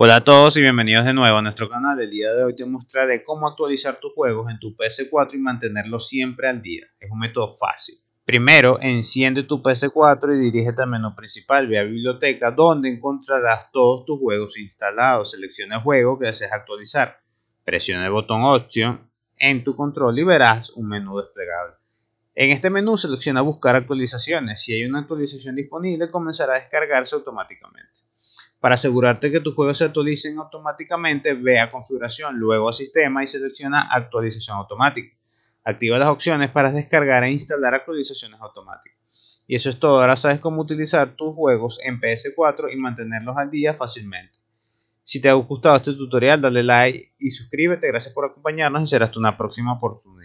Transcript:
Hola a todos y bienvenidos de nuevo a nuestro canal. El día de hoy te mostraré cómo actualizar tus juegos en tu PS4 y mantenerlos siempre al día. Es un método fácil. Primero, enciende tu PS4 y dirígete al menú principal, vía biblioteca donde encontrarás todos tus juegos instalados. Selecciona el juego que deseas actualizar. Presiona el botón Option en tu control y verás un menú desplegable. En este menú selecciona buscar actualizaciones. Si hay una actualización disponible, comenzará a descargarse automáticamente. Para asegurarte que tus juegos se actualicen automáticamente, ve a Configuración, luego a Sistema y selecciona Actualización automática. Activa las opciones para descargar e instalar actualizaciones automáticas. Y eso es todo, ahora sabes cómo utilizar tus juegos en PS4 y mantenerlos al día fácilmente. Si te ha gustado este tutorial, dale like y suscríbete. Gracias por acompañarnos y serás hasta una próxima oportunidad.